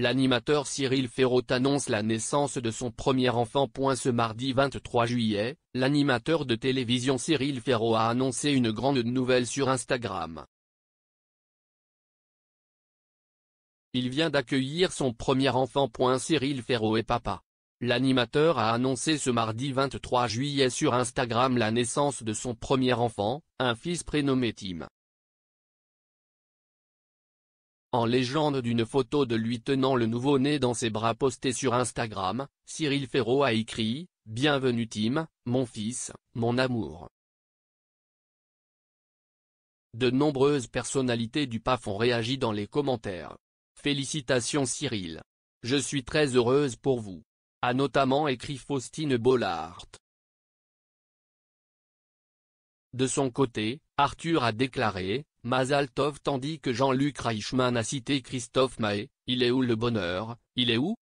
L'animateur Cyril Ferraud annonce la naissance de son premier enfant. Ce mardi 23 juillet, l'animateur de télévision Cyril Ferraud a annoncé une grande nouvelle sur Instagram. Il vient d'accueillir son premier enfant. Cyril Ferrot est papa. L'animateur a annoncé ce mardi 23 juillet sur Instagram la naissance de son premier enfant, un fils prénommé Tim. En légende d'une photo de lui tenant le nouveau-né dans ses bras postée sur Instagram, Cyril Ferraud a écrit « Bienvenue Tim, mon fils, mon amour ». De nombreuses personnalités du PAF ont réagi dans les commentaires. Félicitations Cyril. Je suis très heureuse pour vous. A notamment écrit Faustine Bollard. De son côté, Arthur a déclaré, Mazaltov tandis que Jean-Luc Reichmann a cité Christophe Mahé, il est où le bonheur, il est où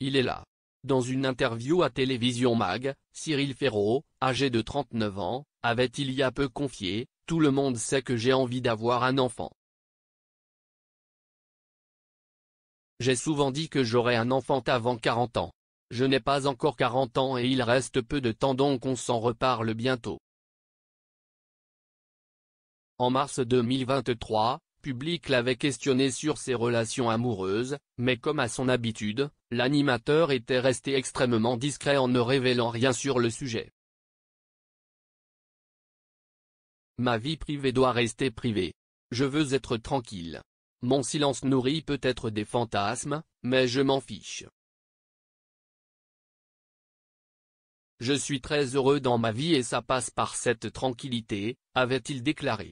Il est là. Dans une interview à Télévision Mag, Cyril Ferraud, âgé de 39 ans, avait il y a peu confié, tout le monde sait que j'ai envie d'avoir un enfant. J'ai souvent dit que j'aurais un enfant avant 40 ans. Je n'ai pas encore 40 ans et il reste peu de temps donc on s'en reparle bientôt. En mars 2023, Public l'avait questionné sur ses relations amoureuses, mais comme à son habitude, l'animateur était resté extrêmement discret en ne révélant rien sur le sujet. Ma vie privée doit rester privée. Je veux être tranquille. Mon silence nourrit peut-être des fantasmes, mais je m'en fiche. Je suis très heureux dans ma vie et ça passe par cette tranquillité, avait-il déclaré.